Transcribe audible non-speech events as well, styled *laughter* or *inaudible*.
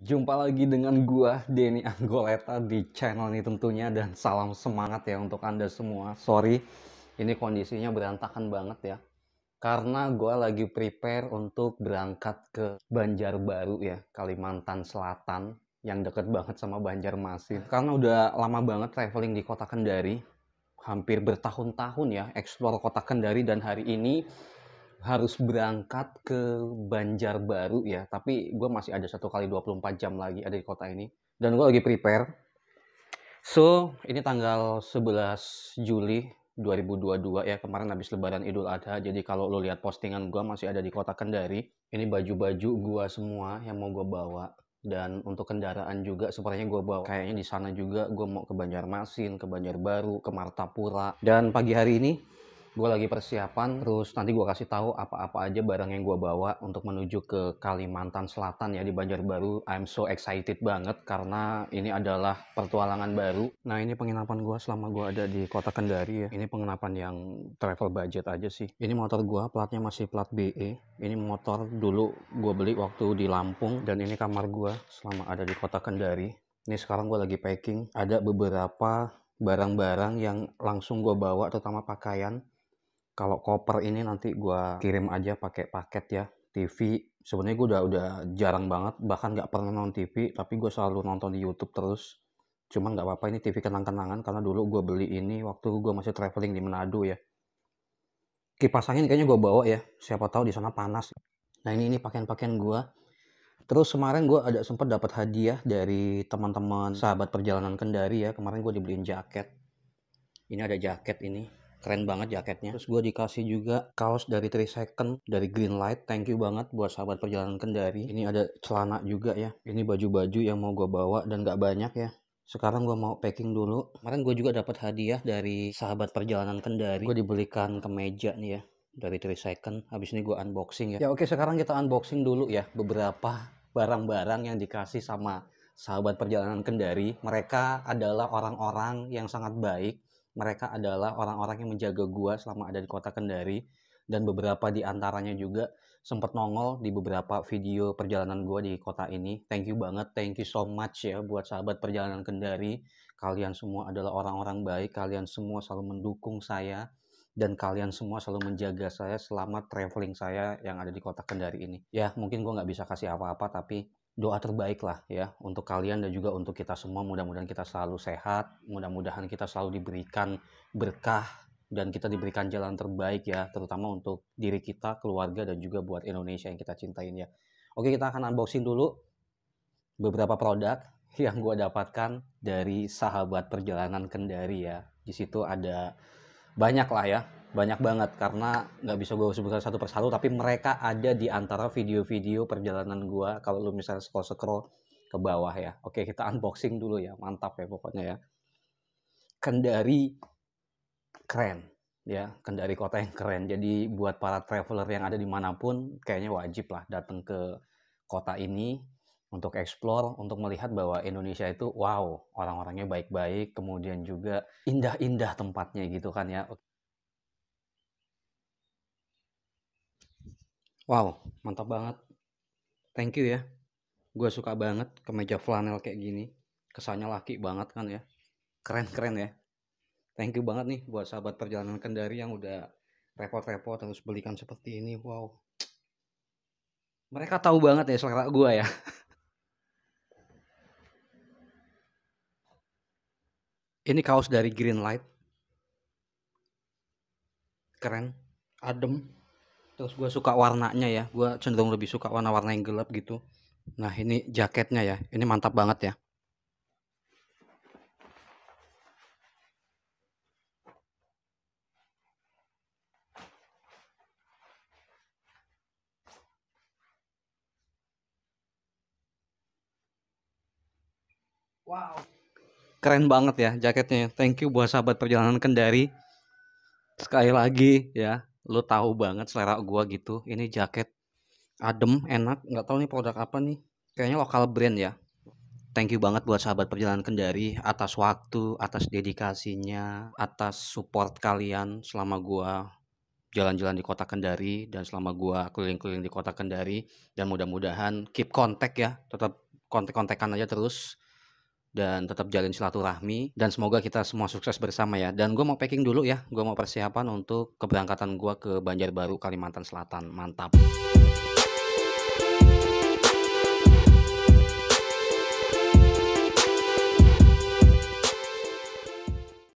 Jumpa lagi dengan gua Denny Anggoleta di channel ini tentunya dan salam semangat ya untuk Anda semua. Sorry, ini kondisinya berantakan banget ya. Karena gua lagi prepare untuk berangkat ke Banjarbaru ya, Kalimantan Selatan yang deket banget sama Banjarmasin. Karena udah lama banget traveling di kota Kendari, hampir bertahun-tahun ya eksplor kota Kendari dan hari ini harus berangkat ke Banjarbaru ya, tapi gue masih ada satu kali 24 jam lagi ada di kota ini. Dan gue lagi prepare. So, ini tanggal 11 Juli 2022 ya, kemarin habis lebaran Idul Adha. Jadi kalau lo lihat postingan gue masih ada di kota Kendari. Ini baju-baju gue semua yang mau gue bawa. Dan untuk kendaraan juga sepertinya gue bawa kayaknya di sana juga gue mau ke Banjarmasin, ke Banjarbaru, ke Martapura. Dan pagi hari ini gue lagi persiapan terus nanti gue kasih tahu apa-apa aja barang yang gue bawa untuk menuju ke Kalimantan Selatan ya di Banjarbaru I'm so excited banget karena ini adalah pertualangan baru nah ini penginapan gue selama gue ada di kota Kendari ya ini penginapan yang travel budget aja sih ini motor gue platnya masih plat BE ini motor dulu gue beli waktu di Lampung dan ini kamar gue selama ada di kota Kendari ini sekarang gue lagi packing ada beberapa barang-barang yang langsung gue bawa terutama pakaian kalau koper ini nanti gue kirim aja pakai paket ya TV sebenarnya gue udah udah jarang banget bahkan nggak pernah nonton TV tapi gue selalu nonton di YouTube terus cuman nggak apa-apa ini TV kenang-kenangan karena dulu gue beli ini waktu gue masih traveling di Manado ya kipas angin kayaknya gue bawa ya siapa tahu di sana panas nah ini ini pakaian-pakaian gue terus kemarin gue ada sempat dapat hadiah dari teman-teman sahabat perjalanan kendari ya kemarin gue dibeliin jaket ini ada jaket ini keren banget jaketnya terus gue dikasih juga kaos dari 3 second dari Green Light. thank you banget buat sahabat perjalanan kendari ini ada celana juga ya ini baju-baju yang mau gue bawa dan gak banyak ya sekarang gue mau packing dulu kemarin gue juga dapat hadiah dari sahabat perjalanan kendari gue dibelikan kemeja nih ya dari 3 second habis ini gue unboxing ya ya oke sekarang kita unboxing dulu ya beberapa barang-barang yang dikasih sama sahabat perjalanan kendari mereka adalah orang-orang yang sangat baik mereka adalah orang-orang yang menjaga gua selama ada di kota Kendari dan beberapa di antaranya juga sempat nongol di beberapa video perjalanan gua di kota ini. Thank you banget, thank you so much ya buat sahabat perjalanan Kendari. Kalian semua adalah orang-orang baik, kalian semua selalu mendukung saya dan kalian semua selalu menjaga saya selama traveling saya yang ada di kota Kendari ini. Ya, mungkin gua nggak bisa kasih apa-apa, tapi doa terbaik lah ya untuk kalian dan juga untuk kita semua mudah-mudahan kita selalu sehat mudah-mudahan kita selalu diberikan berkah dan kita diberikan jalan terbaik ya terutama untuk diri kita keluarga dan juga buat Indonesia yang kita cintain ya oke kita akan unboxing dulu beberapa produk *laughs* yang gue dapatkan dari sahabat perjalanan Kendari ya di situ ada banyak lah ya banyak banget karena nggak bisa gue sebutkan satu persatu tapi mereka ada di antara video-video perjalanan gue kalau lu misalnya scroll scroll ke bawah ya oke kita unboxing dulu ya mantap ya pokoknya ya kendari keren ya kendari kota yang keren jadi buat para traveler yang ada dimanapun kayaknya wajib lah datang ke kota ini untuk explore, untuk melihat bahwa Indonesia itu wow, orang-orangnya baik-baik, kemudian juga indah-indah tempatnya gitu kan ya. Wow, mantap banget. Thank you ya. Gue suka banget kemeja flanel kayak gini. Kesannya laki banget kan ya. Keren-keren ya. Thank you banget nih buat sahabat perjalanan kendari yang udah repot-repot terus belikan seperti ini. Wow. Mereka tahu banget ya selera gue ya. *laughs* Ini kaos dari Green Light. Keren, adem, terus gue suka warnanya ya gue cenderung lebih suka warna-warna yang gelap gitu nah ini jaketnya ya ini mantap banget ya Wow. Keren banget ya jaketnya. Thank you buat sahabat perjalanan Kendari. Sekali lagi ya, lo tahu banget selera gua gitu ini jaket adem enak nggak tahu nih produk apa nih kayaknya lokal brand ya thank you banget buat sahabat perjalanan kendari atas waktu atas dedikasinya atas support kalian selama gua jalan-jalan di kota Kendari dan selama gua keliling-keliling di kota Kendari dan mudah-mudahan keep kontak ya tetap kontak-kontakan aja terus dan tetap jalin silaturahmi dan semoga kita semua sukses bersama ya. Dan gue mau packing dulu ya, gue mau persiapan untuk keberangkatan gue ke Banjarbaru Kalimantan Selatan. Mantap.